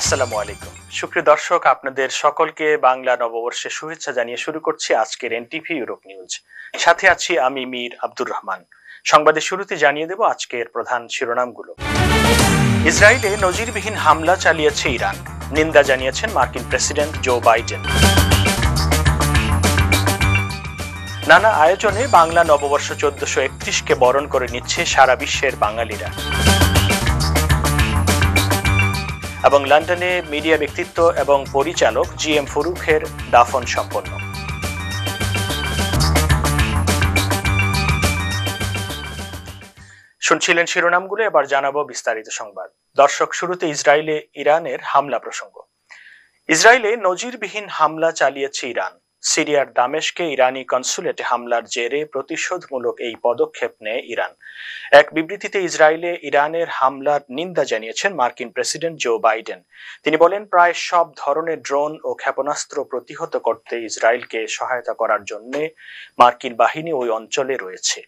আসসালামু আলাইকুম সুপ্রিয় দর্শক আপনাদের সকলকে বাংলা নববর্ষের শুভেচ্ছা জানিয়ে শুরু করছি আজকের এনটিভি ইউরোপ নিউজ সাথে আছি আমি মীর আব্দুর রহমান সংবাদের শুরুতে জানিয়ে দেব আজকের প্রধান শিরোনামগুলো ইসরায়েলে নজিরবিহীন হামলা চালিয়েছে ইরান নিন্দা জানিয়েছেন মার্কিন প্রেসিডেন্ট জো বাইডেন নানা আয়োজনে বাংলা নববর্ষ চোদ্দশো একত্রিশকে বরণ করে নিচ্ছে সারা বিশ্বের বাঙালিরা এবং লন্ডনে মিডিয়া ব্যক্তিত্ব এবং পরিচালক জি এম ফরুখের দাফন সম্পন্ন শুনছিলেন শিরোনামগুলো এবার জানাবো বিস্তারিত সংবাদ দর্শক শুরুতে ইসরায়েলে ইরানের হামলা প্রসঙ্গ ইসরায়েলে নজিরবিহীন হামলা চালিয়েছে ইরান সিরিয়ার দামেশকে ইরানি কনসুলেটে হামলার জেরে প্রতিশোধমূলক এই পদক্ষেপ নেয় ইরান এক বিবৃতিতে ইসরায়েলে ইরানের হামলার নিন্দা জানিয়েছেন মার্কিন প্রেসিডেন্ট জো বাইডেন তিনি বলেন প্রায় সব ধরনের ড্রোন ও ক্ষেপণাস্ত্র প্রতিহত করতে ইসরায়েলকে সহায়তা করার জন্য মার্কিন বাহিনী ওই অঞ্চলে রয়েছে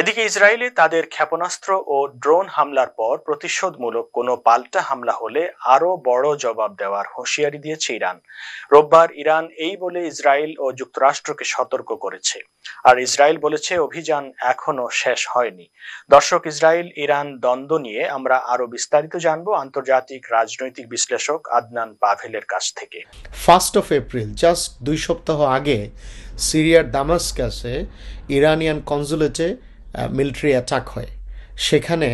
এদিকে ইসরায়েলে তাদের ক্ষেপণাস্ত্র ও ড্রোন হামলার পর প্রতিশোধমূলক কোনো পাল্টা হামলা হলে আরও বড় জবাব দেওয়ার হুঁশিয়ারি দিয়েছে ইরান রোববার ইরান এই বলে ইসরায়েল ও যুক্তরাষ্ট্রকে সতর্ক করেছে আর ইসরায়েল বলেছে অভিযান এখনও শেষ হয়নি দর্শক ইসরায়েল ইরান দ্বন্দ্ব নিয়ে আমরা আরও বিস্তারিত জানব আন্তর্জাতিক রাজনৈতিক বিশ্লেষক আদনান পাভেলের কাছ থেকে ফার্স্ট অফ এপ্রিল জাস্ট দুই সপ্তাহ আগে সিরিয়ার দামাস্কাসে ইরানিয়ান কনজুলেটে মিলিটারি অ্যাটাক হয় সেখানে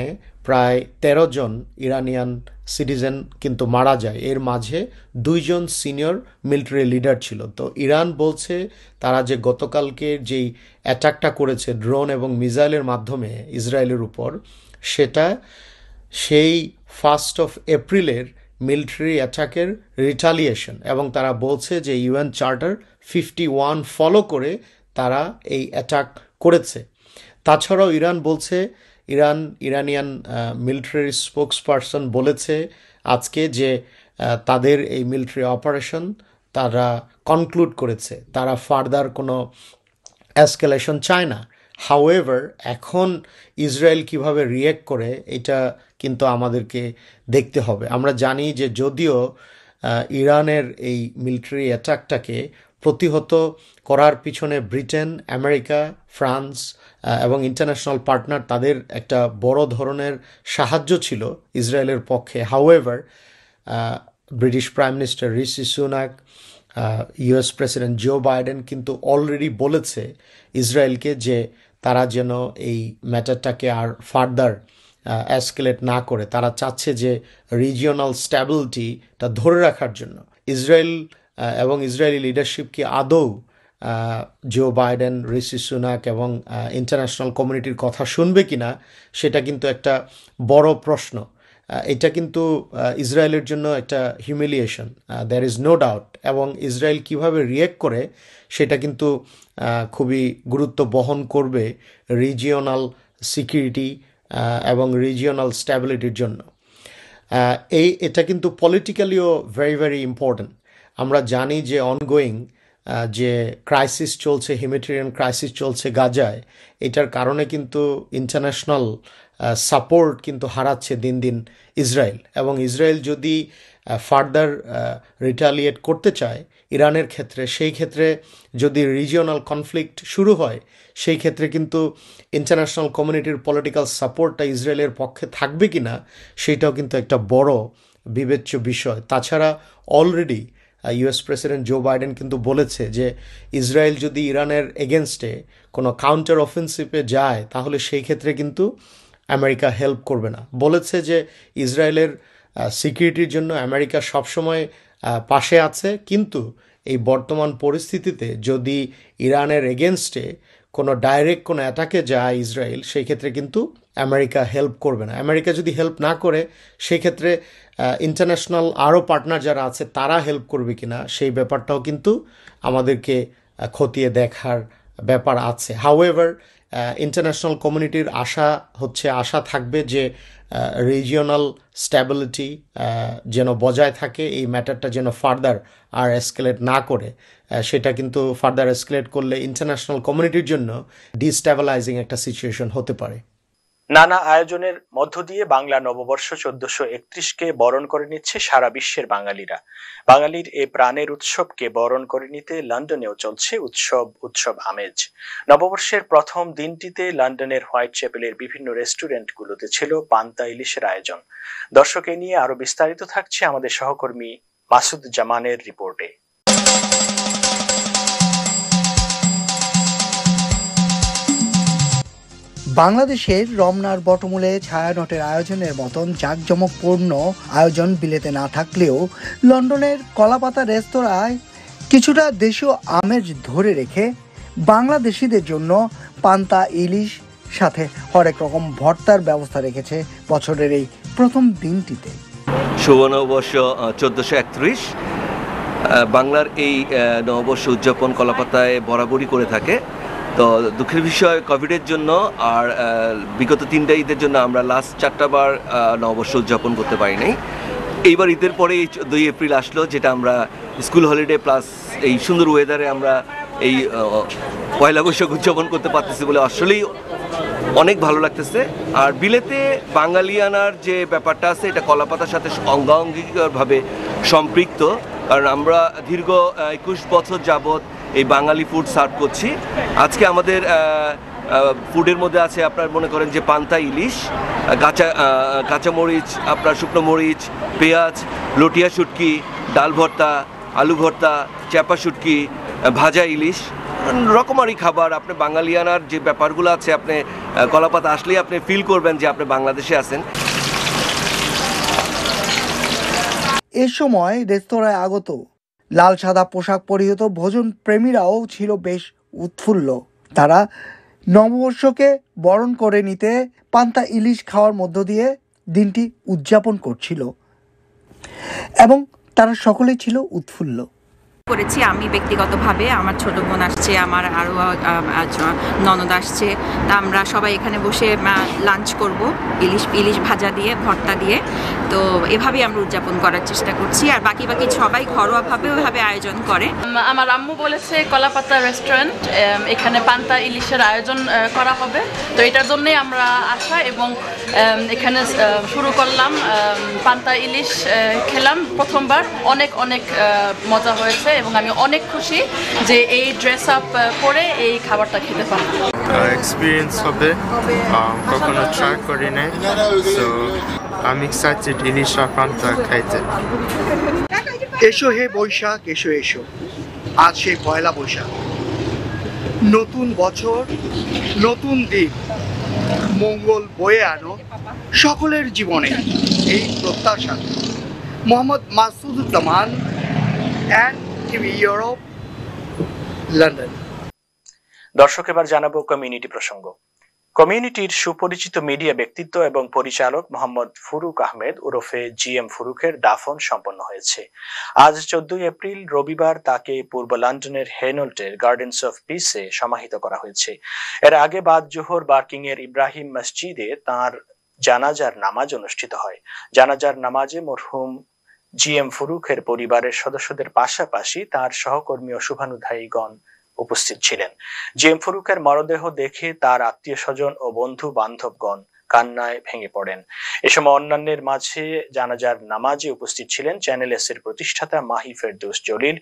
প্রায় ১৩ জন ইরানিয়ান সিটিজেন কিন্তু মারা যায় এর মাঝে দুইজন সিনিয়র মিলিটারি লিডার ছিল তো ইরান বলছে তারা যে গতকালকে যেই অ্যাটাকটা করেছে ড্রোন এবং মিসাইলের মাধ্যমে ইসরায়েলের উপর সেটা সেই ফার্স্ট অফ এপ্রিলের মিলিটারি অ্যাটাকের রিটালিয়েশন এবং তারা বলছে যে UN charter fifty one follow করে তারা এই অ্যাটাক করেছে তাছাড়াও ইরান বলছে Iran Iranian military spokesperson বলেছে আজকে যে তাদের এই মিলিটারি অপারেশন তারা কনক্লুড করেছে তারা ফার্দার কোনো অ্যাসকেলেশন চায় না হাওয়েভার এখন ইসরায়েল কিভাবে রিয়েক্ট করে এটা কিন্তু আমাদেরকে দেখতে হবে আমরা জানি যে যদিও ইরানের এই মিলিটারি অ্যাটাকটাকে প্রতিহত করার পিছনে ব্রিটেন আমেরিকা ফ্রান্স এবং ইন্টারন্যাশনাল পার্টনার তাদের একটা বড় ধরনের সাহায্য ছিল ইসরায়েলের পক্ষে however British prime minister Rishi Sunak US president Joe Biden কিন্তু অলরেডি বলেছে ইসরায়েলকে যে তারা যেন এই ম্যাটারটাকে আর ফার্দার অ্যাসকেলেট না করে তারা চাচ্ছে যে রিজিওনাল স্ট্যাবিলিটিটা ধরে রাখার জন্য ইসরায়েল এবং ইসরায়েলি লিডারশিপ কি আদৌ জো বাইডেন ঋষি সুনাক এবং ইন্টারন্যাশনাল কমিউনিটির কথা শুনবে কি না সেটা কিন্তু একটা বড় প্রশ্ন এটা কিন্তু ইসরায়েলের জন্য একটা humiliation there is no doubt এবং ইসরায়েল কিভাবে রিয়েক্ট করে সেটা কিন্তু খুবই গুরুত্ব বহন করবে রিজিওনাল সিকিউরিটি এবং রিজিওনাল স্ট্যাবিলিটির জন্য এই এটা কিন্তু পলিটিক্যালিও ভেরি ভেরি ইম্পর্ট্যান্ট আমরা জানি যে অনগোয়িং যে ক্রাইসিস চলছে হিমেটেরিয়ান ক্রাইসিস চলছে গাজায় এটার কারণে কিন্তু ইন্টারন্যাশনাল সাপোর্ট কিন্তু হারাচ্ছে দিন দিন ইসরায়েল এবং ইসরায়েল যদি ফার্দার রিটালিয়েট করতে চায় ইরানের ক্ষেত্রে সেই ক্ষেত্রে যদি রিজিওনাল কনফ্লিক্ট শুরু হয় সেই ক্ষেত্রে কিন্তু ইন্টারন্যাশনাল কমিউনিটির পলিটিক্যাল সাপোর্টটা ইসরায়েলের পক্ষে থাকবে কি না সেইটাও কিন্তু একটা বড় বিবেচ্য বিষয় তাছাড়া already US president Joe Biden কিন্তু বলেছে যে ইসরায়েল যদি ইরানের এগেনস্টে কোনো কাউন্টার অফেন্সিভে যায় তাহলে সেই ক্ষেত্রে কিন্তু আমেরিকা হেল্প করবে না বলেছে যে ইসরায়েলের সিকিউরিটির জন্য আমেরিকা সবসময় পাশে আছে কিন্তু এই বর্তমান পরিস্থিতিতে যদি ইরানের এগেনস্টে কোনো ডাইরেক্ট কোনো অ্যাটাকে যায় ইসরায়েল সেই ক্ষেত্রে কিন্তু আমেরিকা হেল্প করবে না আমেরিকা যদি হেল্প না করে সেক্ষেত্রে ইন্টারন্যাশনাল আরও পার্টনার যারা আছে তারা হেল্প করবে কি না সেই ব্যাপারটাও কিন্তু আমাদেরকে খতিয়ে দেখার ব্যাপার আছে হাউএভার ইন্টারন্যাশনাল কমিউনিটির আশা হচ্ছে আশা থাকবে যে রিজিওনাল স্ট্যাবিলিটি যেন বজায় থাকে এই ম্যাটারটা যেন ফার্দার আর এসকেলেট না করে সেটা কিন্তু ফার্দার এসকেলেট করলে ইন্টারন্যাশনাল কমিউনিটির জন্য ডিস্ট্যাবিলাইজিং একটা সিচুয়েশন হতে পারে নানা আয়োজনের মধ্য দিয়ে বাংলা নববর্ষ চোদ্দশো একত্রিশকে বরণ করে নিচ্ছে সারা বিশ্বের বাঙালিরা বাঙালির এ প্রাণের উৎসবকে বরণ করে নিতে লন্ডনেও চলছে উৎসব উৎসব আমেজ নববর্ষের প্রথম দিনটিতে লন্ডনের হোয়াইট চ্যাপেলের বিভিন্ন রেস্টুরেন্টগুলোতে ছিল পান্তা ইলিশের আয়োজন দর্শকে নিয়ে আরো বিস্তারিত থাকছে আমাদের সহকর্মী মাসুদ জামানের রিপোর্টে বাংলাদেশের রমনার বটমূলে ছায়ানটের আয়োজনের মতন জাঁকজমকপূর্ণ আয়োজন বিলেতে না থাকলেও লন্ডনের কলাপাতা রেস্তোরাঁয় কিছুটা দেশীয় আমেজ ধরে রেখে বাংলাদেশিদের জন্য পান্তা ইলিশ সাথে হরেক রকম ভর্তার ব্যবস্থা রেখেছে বছরের এই প্রথম দিনটিতে শুভ নববর্ষ চোদ্দোশো একত্রিশ বাংলার এই নববর্ষ উদযাপন কলাপাতায় বরাবরই করে থাকে তো দুঃখের বিষয় কোভিডের জন্য আর বিগত তিনটা ঈদের জন্য আমরা লাস্ট চারটা বার নববর্ষ উদযাপন করতে পারিনি এইবার ঈদের পরে এই দুই এপ্রিল আসলো যেটা আমরা স্কুল হলিডে প্লাস এই সুন্দর ওয়েদারে আমরা এই পয়লা বৈশাখ উদযাপন করতে পারতেছি বলে আসলেই অনেক ভালো লাগতেছে আর বিলেতে বাঙালিয়ানার যে ব্যাপারটা আছে এটা কলাপাতার সাথে অঙ্গাঙ্গিকভাবে সম্পৃক্ত কারণ আমরা দীর্ঘ একুশ বছর যাবত এই বাঙালি ফুড সার্ভ করছি আজকে আমাদের ফুডের মধ্যে আছে আপনার মনে করেন যে পান্তা ইলিশ কাঁচা কাঁচামরিচ আপনার শুকনো মরিচ পেঁয়াজ লটিয়া শুটকি ডাল ভর্তা আলু ভর্তা চ্যাপা শুটকি ভাজা ইলিশ রকমারি খাবার আপনি বাঙালিয়ানার যে ব্যাপারগুলো আছে আপনি কলাপাতা আসলেই আপনি ফিল করবেন যে আপনি বাংলাদেশে আছেন এ সময় রেস্তোরাঁয় আগত লাল সাদা পোশাক পরিহিত ভোজন প্রেমীরাও ছিল বেশ উৎফুল্ল তারা নববর্ষকে বরণ করে নিতে পান্তা ইলিশ খাওয়ার মধ্য দিয়ে দিনটি উদযাপন করছিল এবং তারা সকলেই ছিল উৎফুল্ল করেছি আমি ব্যক্তিগতভাবে আমার ছোট বোন আসছে আমার আরও ননদ আসছে আমরা সবাই এখানে বসে লাঞ্চ করব ইলিশ ইলিশ ভাজা দিয়ে ভর্তা দিয়ে তো এভাবেই আমরা উদযাপন করার চেষ্টা করছি আর বাকি বাকি সবাই ঘরোয়াভাবে ওইভাবে আয়োজন করে আমার আম্মু বলেছে কলাপাতা রেস্টুরেন্ট এখানে পান্তা ইলিশের আয়োজন করা হবে তো এটার জন্যই আমরা আসা এবং এখানে শুরু করলাম পান্তা ইলিশ খেলাম প্রথমবার অনেক অনেক মজা হয়েছে এবং আমি অনেক খুশি যে এই ড্রেস আপ পরে এই খাবারটা খেতে পারবো এক্সপিরিয়েন্স হবে কখনো ট্রাই করি নাই সো আমি এক্সাইটেড ইলিশ পান্তা খাইতে এসো হে বৈশাখ এসো এসো আজ সেই পয়লা বৈশাখ নতুন বছর নতুন দিন মঙ্গল বয়ে আনো সকলের জীবনে এই প্রত্যাশা Mohammad Masuduzzaman and TV Europe London দর্শক এবার জানাবো কমিউনিটি প্রসঙ্গ কমিউনিটির সুপরিচিত মিডিয়া ব্যক্তিত্ব এবং পরিচালক মোহাম্মদ ফুরুক আহমেদ ওরফে জি এম ফুরুকের দাফন সম্পন্ন হয়েছে আজ চোদ্দই এপ্রিল রবিবার তাকে পূর্ব লন্ডনের হেনল্টের গার্ডেন্স অফ পিসে সমাহিত করা হয়েছে এর আগে বাদ জোহর বার্কিং এর ইব্রাহিম মসজিদে তার জানাজার নামাজ অনুষ্ঠিত হয় জানাজার নামাজে মরহুম জি এম ফুরুখের পরিবারের সদস্যদের পাশাপাশি তার সহকর্মী ও শুভানুধায়ীগণ উপস্থিত ছিলেন জি এম ফুরুখের মরদেহ দেখে তার আত্মীয় স্বজন ও বন্ধু বান্ধবগণ কান্নায় ভেঙে পড়েন এ সময় অন্যান্যের মাঝে জানাজার নামাজে উপস্থিত ছিলেন চ্যানেল এস এর প্রতিষ্ঠাতা মাহি ফেরদোস জলিল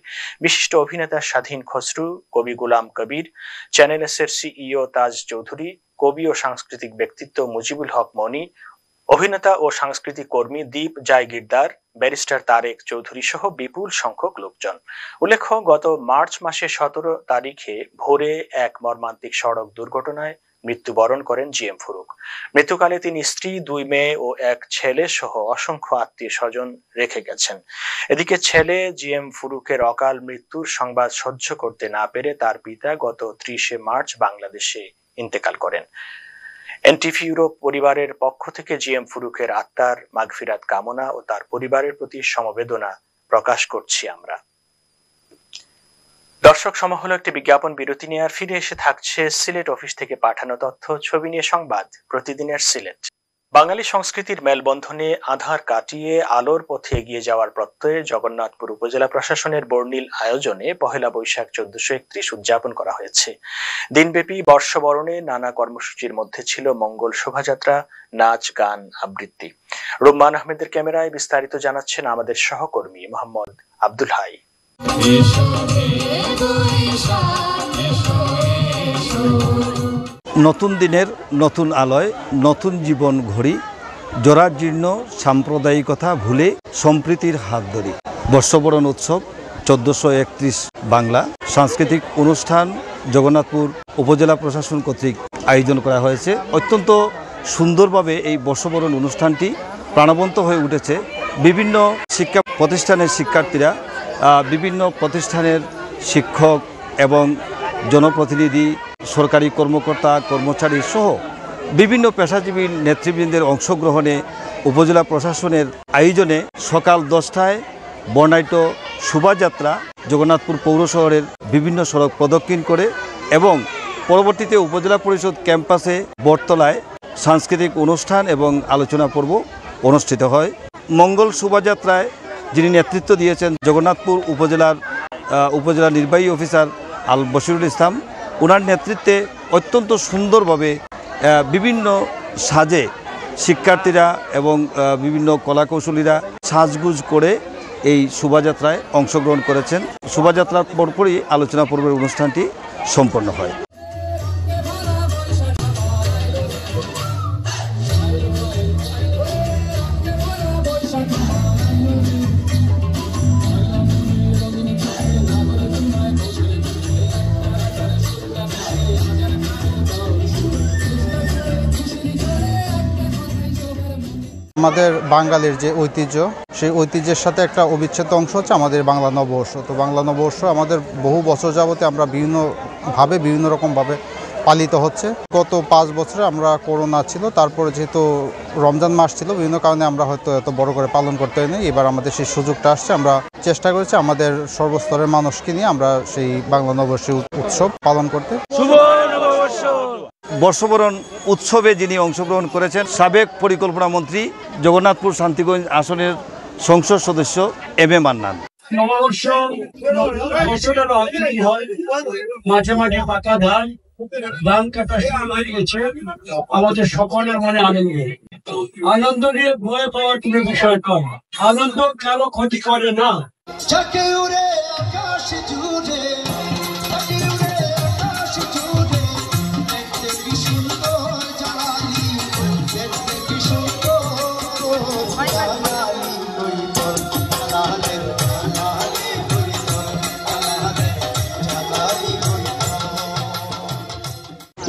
বিশিষ্ট অভিনেতা স্বাধীন খসরু কবি গুলাম কবির চ্যানেল এস এর সিইও তাজ চৌধুরী কবি ও সাংস্কৃতিক ব্যক্তিত্ব মুজিবুল হক মনি অভিনেতা ও সাংস্কৃতিক কর্মী দীপ জায়গিরদার ব্যারিস্টার তারেক চৌধুরী সহ বিপুল সংখ্যক লোকজন উল্লেখ্য গত মার্চ মাসে সতেরো তারিখে ভোরে এক মর্মান্তিক সড়ক দুর্ঘটনায় মৃত্যুবরণ করেন জি এম ফুরুক মৃত্যুকালে তিনি স্ত্রী দুই মেয়ে ও এক ছেলে সহ অসংখ্য আত্মীয় স্বজন রেখে গেছেন এদিকে ছেলে জি এম ফুরুকের অকাল মৃত্যুর সংবাদ সহ্য করতে না পেরে তার পিতা গত ত্রিশে মার্চ বাংলাদেশে ইন্তেকাল করেন এনটিভি ইউরোপ পরিবারের পক্ষ থেকে জি এম ফুরুকের আত্মার মাগফিরাত কামনা ও তার পরিবারের প্রতি সমবেদনা প্রকাশ করছি আমরা দর্শক সময় হলো একটি বিজ্ঞাপন বিরতি নিয়ে আর ফিরে এসে থাকছে সিলেট অফিস থেকে পাঠানো তথ্য ছবি নিয়ে সংবাদ প্রতিদিনের সিলেট বাঙালি সংস্কৃতির মেলবন্ধনে আধার কাটিয়ে আলোর পথে এগিয়ে যাওয়ার প্রত্যয়ে জগন্নাথপুর উপজেলা প্রশাসনের বর্ণিল আয়োজনে পহেলা বৈশাখ চোদ্দশো একত্রিশ উদযাপন করা হয়েছে দিনব্যাপী বর্ষবরণে নানা কর্মসূচির মধ্যে ছিল মঙ্গল শোভাযাত্রা নাচ গান আবৃত্তি রুম্মান আহমেদের ক্যামেরায় বিস্তারিত জানাচ্ছেন আমাদের সহকর্মী মোহাম্মদ আব্দুল হাই এসো এসো এসো নতুন দিনের নতুন আলোয় নতুন জীবন ঘড়ি জরাজীর্ণ সাম্প্রদায়িকতা ভুলে সম্প্রীতির হাত ধরি বর্ষবরণ উৎসব চোদ্দোশো একত্রিশ বাংলা সাংস্কৃতিক অনুষ্ঠান জগন্নাথপুর উপজেলা প্রশাসন কর্তৃক আয়োজন করা হয়েছে অত্যন্ত সুন্দরভাবে এই বর্ষবরণ অনুষ্ঠানটি প্রাণবন্ত হয়ে উঠেছে বিভিন্ন শিক্ষা প্রতিষ্ঠানের শিক্ষার্থীরা বিভিন্ন প্রতিষ্ঠানের শিক্ষক এবং জনপ্রতিনিধি সরকারি কর্মকর্তা কর্মচারী সহ বিভিন্ন পেশাজীবী নেতৃবৃন্দের অংশগ্রহণে উপজেলা প্রশাসনের আয়োজনে সকাল দশটায় বর্ণাঢ্য শোভাযাত্রা জগন্নাথপুর পৌর শহরের বিভিন্ন সড়ক প্রদক্ষিণ করে এবং পরবর্তীতে উপজেলা পরিষদ ক্যাম্পাসে বটতলায় সাংস্কৃতিক অনুষ্ঠান এবং আলোচনা পর্ব অনুষ্ঠিত হয় মঙ্গল শোভাযাত্রায় যিনি নেতৃত্ব দিয়েছেন জগন্নাথপুর উপজেলার উপজেলা নির্বাহী অফিসার আল বসিরুল ইসলাম ওনার নেতৃত্বে অত্যন্ত সুন্দরভাবে বিভিন্ন সাজে শিক্ষার্থীরা এবং বিভিন্ন কলাকৌশলীরা সাজগুজ করে এই শোভাযাত্রায় অংশগ্রহণ করেছেন শোভাযাত্রার পরপরই আলোচনা পর্বের অনুষ্ঠানটি সম্পন্ন হয় আমাদের বাঙালির যে ঐতিহ্য সেই ঐতিহ্যের সাথে একটা অবিচ্ছেদ্য অংশ হচ্ছে আমাদের বাংলা নববর্ষ তো বাংলা নববর্ষ আমাদের বহু বছর যাবতে আমরা বিভিন্নভাবে বিভিন্ন রকমভাবে পালিত হচ্ছে গত পাঁচ বছরে আমরা করোনা ছিল তারপরে যেহেতু রমজান মাস ছিল বিভিন্ন কারণে আমরা হয়তো এত বড় করে পালন করতে হয়নি এবার আমাদের সেই সুযোগটা আসছে আমরা চেষ্টা করেছি আমাদের সর্বস্তরের মানুষকে নিয়ে আমরা সেই বাংলা নববর্ষের উৎসব পালন করতে বর্ষবরণ উৎসবে যিনি অংশগ্রহণ করেছেন সাবেক পরিকল্পনা মন্ত্রী জগন্নাথপুর শান্তিগঞ্জ আসনের সংসদ সদস্য এম এ মান্নান মাঝে মাঝে আমাদের আনন্দ ভয় আনন্দ কারো ক্ষতি করে না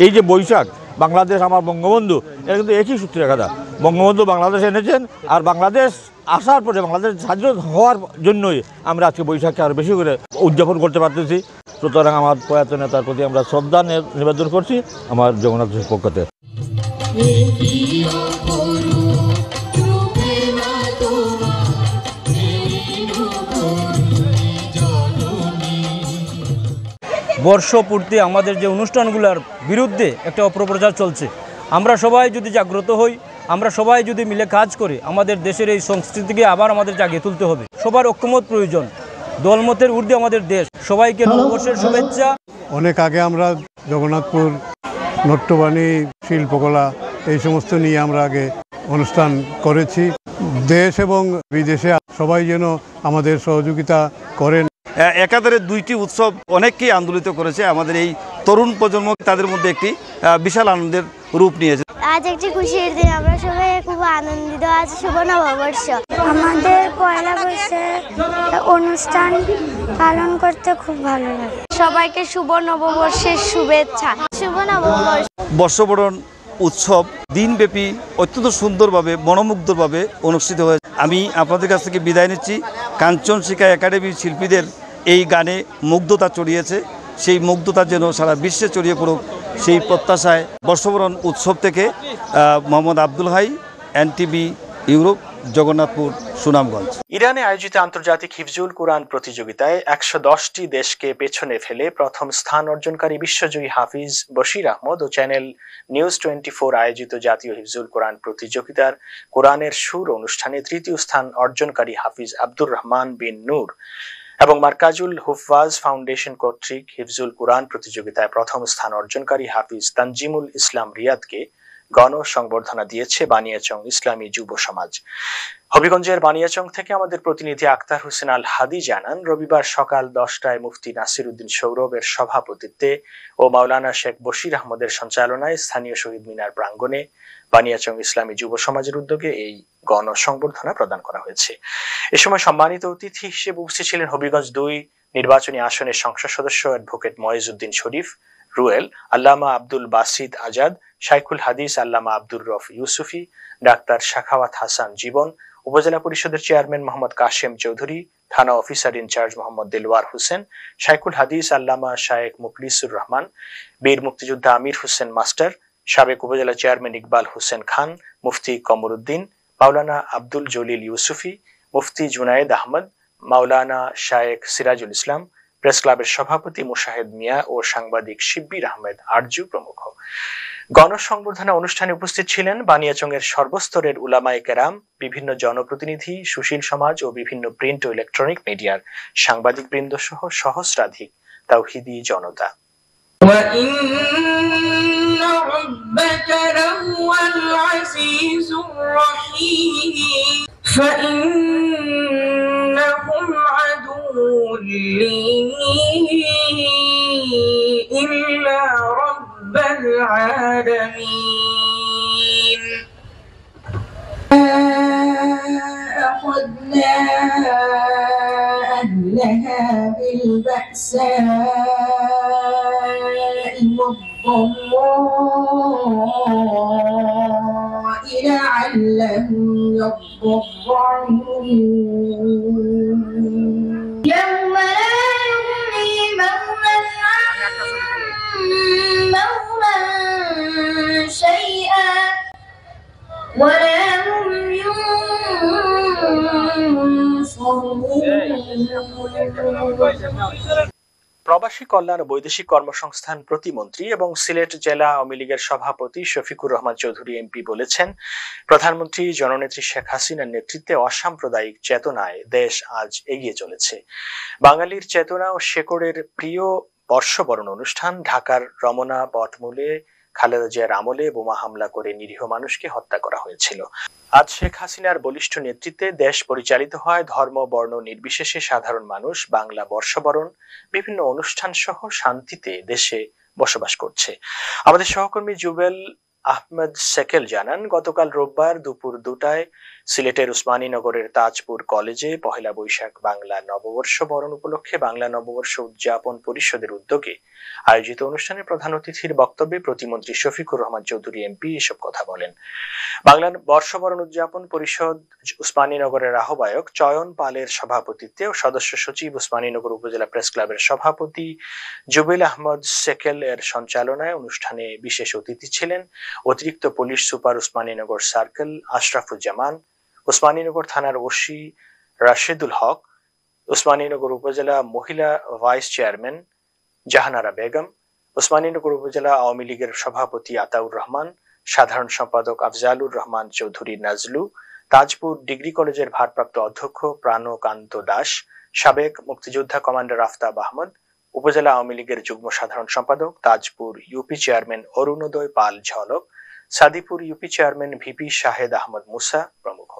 এই যে বৈশাখ বাংলাদেশ আমার বঙ্গবন্ধু এটা কিন্তু একই সূত্রে কথা বঙ্গবন্ধু বাংলাদেশ এনেছেন আর বাংলাদেশ আসার পরে বাংলাদেশ স্বাধীন হওয়ার জন্যই আমরা আজকে বৈশাখকে আরও বেশি করে উদযাপন করতে পারতেছি সুতরাং আমার প্রয়াত নেতার প্রতি আমরা শ্রদ্ধা নিবেদন করছি আমার জগন্নাথের পক্ষতে বর্ষপূর্তি আমাদের যে অনুষ্ঠানগুলোর বিরুদ্ধে একটা অপপ্রচার চলছে আমরা সবাই যদি জাগ্রত হই আমরা সবাই যদি মিলে কাজ করি আমাদের দেশের এই সংস্কৃতিকে আবার আমাদের জাগিয়ে তুলতে হবে সবার ঐক্যমত প্রয়োজন দলমতের ঊর্ধ্বে আমাদের দেশ সবাইকে নববর্ষের শুভেচ্ছা অনেক আগে আমরা জগন্নাথপুর নট্যবাণী শিল্পকলা এই সমস্ত নিয়ে আমরা আগে অনুষ্ঠান করেছি দেশ এবং বিদেশে সবাই যেন আমাদের সহযোগিতা করেন একাধারে দুইটি উৎসব অনেককেই আন্দোলিত করেছে আমাদের এই তরুণ প্রজন্ম তাদের মধ্যে একটি বিশাল আনন্দের রূপ নিয়েছে আজ একটি খুশির দিন আমরা সবাই খুব আনন্দিত আজ শুভ নববর্ষ আমাদের পয়লা বৈশাখ অনুষ্ঠান পালন করতে খুব ভালো লাগে সবাইকে শুভ নববর্ষের শুভেচ্ছা শুভ নববর্ষ বর্ষবরণ উৎসব দিনব্যাপী অত্যন্ত সুন্দরভাবে মনোমুগ্ধভাবে অনুষ্ঠিত হয়েছে আমি আপনাদের কাছ থেকে বিদায় নিচ্ছি কাঞ্চন শিখা একাডেমির শিল্পীদের এই গানে মুগ্ধতা চড়িয়েছে সেই মুগ্ধতা যেন সারা বিশ্বে চড়িয়ে পড়ুক সেই প্রত্যাশায় বর্ষবরণ উৎসব থেকে মোহাম্মদ আব্দুল হাই এনটিভি ইউরোপ জগন্নাথপুর সুনামগঞ্জ ইরানে আয়োজিত আন্তর্জাতিক হিফজুল কোরআন প্রতিযোগিতায় একশো দশটি দেশকে পেছনে ফেলে প্রথম স্থান অর্জনকারী বিশ্বজয়ী হাফিজ বশির আহমদ ও চ্যানেল নিউজ টোয়েন্টি ফোর আয়োজিত জাতীয় হিফজুল কোরআন প্রতিযোগিতার কোরআনের সুর অনুষ্ঠানে তৃতীয় স্থান অর্জনকারী হাফিজ আব্দুর রহমান বিন নূর এবং মার্কাজুল হুফাজ ফাউন্ডেশন কর্তৃক হিফজুল কোরআন প্রতিযোগিতায় প্রথম স্থান অর্জনকারী হাফিজ তানজিমুল ইসলাম রিয়াদকে গণ সংবর্ধনা দিয়েছে বানিয়াচং ইসলামী যুব সমাজ হবিগঞ্জের বানিয়াচং থেকে আমাদের প্রতিনিধি আক্তার হোসেন আল হাদি জানান রবিবার সকাল দশটায় মুফতি নাসির উদ্দিন সৌরভের সভাপতিত্বে ও মাওলানা শেখ বশির আহমদের সঞ্চালনায় স্থানীয় শহীদ মিনার প্রাঙ্গণে বানিয়াচং ইসলামী যুব সমাজের উদ্যোগে এই গণ সংবর্ধনা প্রদান করা হয়েছে এ সময় সম্মানিত অতিথি হিসেবে উপস্থিত ছিলেন হবিগঞ্জ দুই নির্বাচনী আসনের সংসদ সদস্য অ্যাডভোকেট ময়েজ উদ্দিন শরীফ রুয়েল আল্লামা আব্দুল বাসিদ আজাদ শাইখুল হাদিস আল্লামা আব্দুর রফ ইউসুফি ডাক্তার শাখাওয়াত হাসান জীবন উপজেলা পরিষদের চেয়ারম্যান মোহাম্মদ কাশেম চৌধুরী থানা অফিসার ইনচার্জ মোহাম্মদ দিলওয়ার হোসেন শাইকুল হাদিস আল্লামা শায়েক মুকলিসুর রহমান বীর মুক্তিযোদ্ধা আমির হোসেন মাস্টার সাবেক উপজেলা চেয়ারম্যান ইকবাল হোসেন খান মুফতি কমরুদ্দিন মাওলানা আব্দুল জলিল ইউসুফি মুফতি জুনায়েদ আহমদ মাওলানা শায়েক সিরাজুল ইসলাম প্রেস ক্লাবের সভাপতি মুশাহেদ মিয়া ও সাংবাদিক শিব্বির আহমেদ আরজু প্রমুখ গণসংবর্ধনা অনুষ্ঠানে উপস্থিত ছিলেন বানিয়াচংয়ের সর্বস্তরের উলামায় কেরাম বিভিন্ন জনপ্রতিনিধি সুশীল সমাজ ও বিভিন্ন প্রিন্ট ও ইলেকট্রনিক মিডিয়ার সাংবাদিক বৃন্দ সহ সহস্রাধিক তাওহিদি জনতা فإن إلا رب العالمين أخذنا أهلها بالبأساء والضراء لعلهم يضرعون ولا هم প্রবাসী কল্যাণ বৈদেশিক কর্মসংস্থান প্রতিমন্ত্রী এবং সিলেট জেলা আওয়ামী লীগের সভাপতি শফিকুর রহমান চৌধুরী এমপি বলেছেন প্রধানমন্ত্রী জননেত্রী শেখ হাসিনার নেতৃত্বে অসাম্প্রদায়িক চেতনায় দেশ আজ এগিয়ে চলেছে বাঙালির চেতনা ও শেকড়ের প্রিয় বর্ষবরণ অনুষ্ঠান ঢাকার রমনা বটমূলে খালেদা জিয়ার আমলে বোমা হামলা করে নিরীহ মানুষকে হত্যা করা হয়েছিল আজ শেখ হাসিনার বলিষ্ঠ নেতৃত্বে দেশ পরিচালিত হয় ধর্ম বর্ণ নির্বিশেষে সাধারণ মানুষ বাংলা বর্ষবরণ বিভিন্ন অনুষ্ঠান সহ শান্তিতে দেশে বসবাস করছে আমাদের সহকর্মী জুবেল আহমেদ শেখেল জানান গতকাল রোববার দুপুর দুটায় সিলেটের উসমানীনগরের তাজপুর কলেজে পহেলা বৈশাখ বাংলা নববর্ষ বরণ উপলক্ষে বাংলা নববর্ষ উদযাপন পরিষদের উদ্যোগে আয়োজিত অনুষ্ঠানে প্রধান অতিথির বক্তব্যে প্রতিমন্ত্রী শফিকুর রহমান চৌধুরী এমপি এসব কথা বলেন বাংলা বর্ষবরণ উদযাপন পরিষদ উসমানীনগরের আহ্বায়ক চয়ন পালের সভাপতিত্বে ও সদস্য সচিব উসমানীনগর উপজেলা প্রেস ক্লাবের সভাপতি জুবেল আহমদ শেখেল এর সঞ্চালনায় অনুষ্ঠানে বিশেষ অতিথি ছিলেন অতিরিক্ত police super Osmaninagar circle Ashrafuzzaman Osmaninagar থানার ওসি রাশেদুল হক উসমানীনগর উপজেলা মহিলা ভাইস চেয়ারম্যান জাহানারা বেগম উসমানীনগর উপজেলা আওয়ামী লীগের সভাপতি আতাউর রহমান সাধারণ সম্পাদক আফজালুর রহমান চৌধুরী নাজলু তাজপুর ডিগ্রি কলেজের ভারপ্রাপ্ত অধ্যক্ষ প্রাণকান্ত দাস সাবেক মুক্তিযোদ্ধা কমান্ডার আফতাব আহমদ উপজেলা আওয়ামী লীগের যুগ্ম সাধারণ সম্পাদক Tajpur UP chairman Arunodoy Pal Jhalak Sadipur UP chairman VP Shahed Ahmad Musa প্রমুখ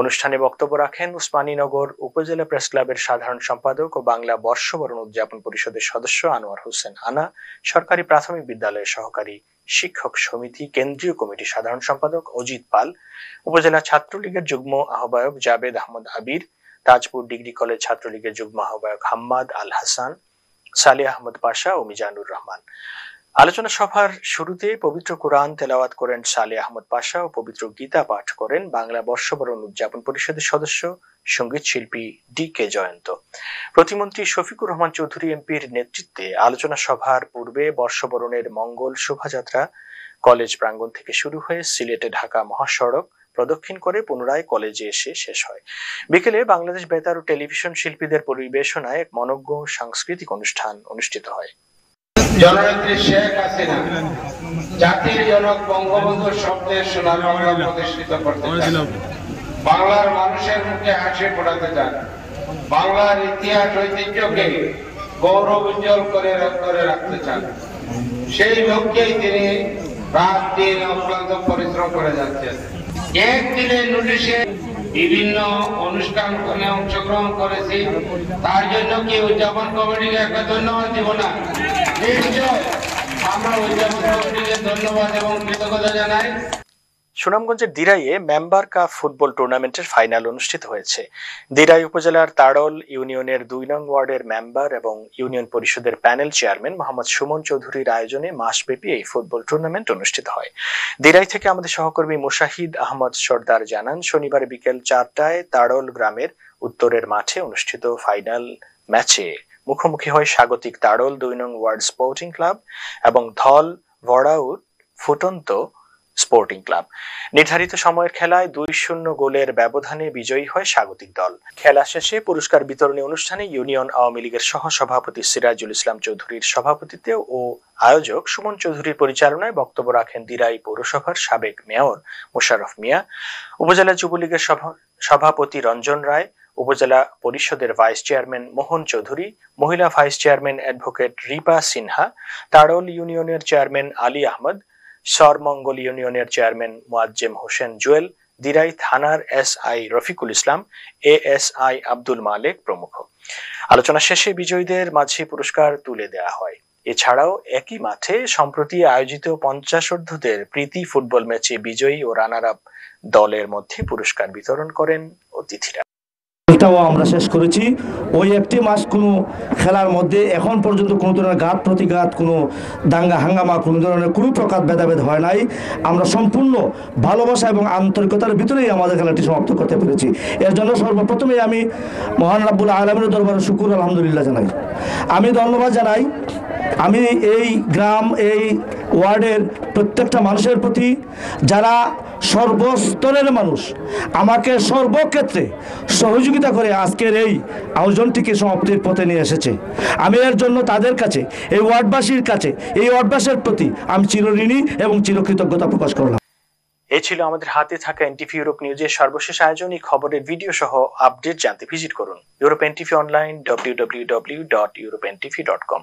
অনুষ্ঠানে বক্তব্য রাখেন উসমানীনগর উপজেলা প্রেস ক্লাবের সাধারণ সম্পাদক ও বাংলা বর্ষবরণ উদযাপন পরিষদের সদস্য আনোয়ার হোসেন আনা সরকারি প্রাথমিক বিদ্যালয়ের সহকারী শিক্ষক সমিতি কেন্দ্রীয় কমিটির সাধারণ সম্পাদক অজিত পাল উপজেলা ছাত্রলীগের যুগ্ম আহ্বায়ক জাবেদ আহমদ আবির তাজপুর ডিগ্রি কলেজ ছাত্রলীগের যুগ্ম আহ্বায়ক হাম্মাদ আল হাসান সালে আহমদ পাশা ও মিজানুর রহমান আলোচনা সভার শুরুতে পবিত্র কোরআন তেলাওয়াত করেন সালে আহমদ পাশা ও পবিত্র গীতা পাঠ করেন বাংলা বর্ষবরণ উদযাপন পরিষদের সদস্য সঙ্গীত শিল্পী ডি কে জয়ন্ত প্রতিমন্ত্রী শফিকুর রহমান চৌধুরী এমপির নেতৃত্বে আলোচনা সভার পূর্বে বর্ষবরণের মঙ্গল শোভাযাত্রা কলেজ প্রাঙ্গণ থেকে শুরু হয়ে সিলেটে ঢাকা মহাসড়ক প্রদক্ষিণ করে পুনরায় কলেজে এসে শেষ হয় বিকেলে বাংলাদেশ বেতার ও টেলিভিশন শিল্পীদের পরিবেশনায় এক মনজ্ঞ সাংস্কৃতিক অনুষ্ঠান অনুষ্ঠিত হয় শেখ হাসিনা জাতির জনক বঙ্গবন্ধুর সোনার বাংলা প্রতিষ্ঠিত করতে চান বাংলার মানুষের মুখে হাসি ফোটাতে চান বাংলার ইতিহাস ঐতিহ্যকে গৌরব উজ্জ্বল করে করে রাখতে চান সেই লক্ষ্যেই তিনি রাত দিন অক্লান্ত পরিশ্রম করে যাচ্ছেন একদিনের নোটিশে বিভিন্ন অনুষ্ঠান অংশগ্রহণ করেছি তার জন্য কি উদযাপন কমিটিকে একটা ধন্যবাদ দিব না নিশ্চয় আমরা উদযাপন কমিটিকে ধন্যবাদ এবং কৃতজ্ঞতা জানাই সুনামগঞ্জের দিরাইয়ে মেম্বার কাপ ফুটবল টুর্নামেন্টের ফাইনাল অনুষ্ঠিত হয়েছে দিরাই উপজেলার তাড়ল ইউনিয়নের দুই নং ওয়ার্ডের মেম্বার এবং ইউনিয়ন পরিষদের প্যানেল চেয়ারম্যান মোহাম্মদ সুমন চৌধুরীর আয়োজনে মাসব্যাপী এই ফুটবল টুর্নামেন্ট অনুষ্ঠিত হয় দিরাই থেকে আমাদের সহকর্মী মুশাহিদ আহমদ সর্দার জানান শনিবার বিকেল চারটায় তাড়ল গ্রামের উত্তরের মাঠে অনুষ্ঠিত ফাইনাল ম্যাচে মুখোমুখি হয় স্বাগতিক তাড়ল দুই নং ওয়ার্ড স্পোর্টিং ক্লাব এবং ধল ভড়াউট ফুটন্ত স্পোর্টিং ক্লাব নির্ধারিত সময়ের খেলায় দুই শূন্য গোলের ব্যবধানে বিজয়ী হয় স্বাগতিক দল খেলা শেষে পুরস্কার বিতরণী অনুষ্ঠানে ইউনিয়ন আওয়ামী লীগের সহসভাপতি সিরাজুল ইসলাম চৌধুরীর সভাপতিত্বে ও আয়োজক সুমন চৌধুরীর পরিচালনায় বক্তব্য রাখেন দিরাই পৌরসভার সাবেক মেয়র মোশারফ মিয়া উপজেলা যুবলীগের সভাপতি রঞ্জন রায় উপজেলা পরিষদের ভাইস চেয়ারম্যান মোহন চৌধুরী মহিলা vice chairman advocate Ripa Sinha Tarol ইউনিয়নের চেয়ারম্যান আলী আহমদ সরমঙ্গল ইউনিয়নের চেয়ারম্যান মোয়াজ্জেম হোসেন জুয়েল দিরাই থানার S I Rafiqul Islam A S I Abdul Malek প্রমুখ আলোচনা শেষে বিজয়ীদের মাঝে পুরস্কার তুলে দেওয়া হয় এছাড়াও একই মাঠে সম্প্রতি আয়োজিত পঞ্চাশোর্ধদের প্রীতি ফুটবল ম্যাচে বিজয়ী ও রানার আপ দলের মধ্যে পুরস্কার বিতরণ করেন অতিথিরা খেলটাও আমরা শেষ করেছি ওই একটি মাস কোনো খেলার মধ্যে এখন পর্যন্ত কোনো ধরনের ঘাত প্রতিঘাত কোনো দাঙ্গা হাঙ্গামা কোনো ধরনের কোনো প্রকার ভেদাভেদ হয় নাই আমরা সম্পূর্ণ ভালোবাসা এবং আন্তরিকতার ভিতরেই আমাদের খেলাটি সমাপ্ত করতে পেরেছি এর জন্য সর্বপ্রথমে আমি মহান রাব্বুল আলমের দরবারে শুকুর আলহামদুলিল্লাহ জানাই আমি ধন্যবাদ জানাই আমি এই গ্রাম এই ওয়ার্ডের প্রত্যেকটা মানুষের প্রতি যারা সর্বস্তরের মানুষ আমাকে সর্বক্ষেত্রে সহযোগিতা করে আজকের এই আয়োজনটিকে সমাপ্তির পথে নিয়ে এসেছে আমি এর জন্য তাদের কাছে এই ওয়ার্ডবাসীর কাছে এই ওয়ার্ডবাসের প্রতি আমি চিরঋণী এবং চিরকৃতজ্ঞতা প্রকাশ করলাম এ ছিল আমাদের হাতে থাকা এনটিভি ইউরোপ নিউজের সর্বশেষ আয়োজন এই খবরের ভিডিও সহ আপডেট জানতে ভিজিট করুন Europe NTV online W W W dot Europe NTV dot কম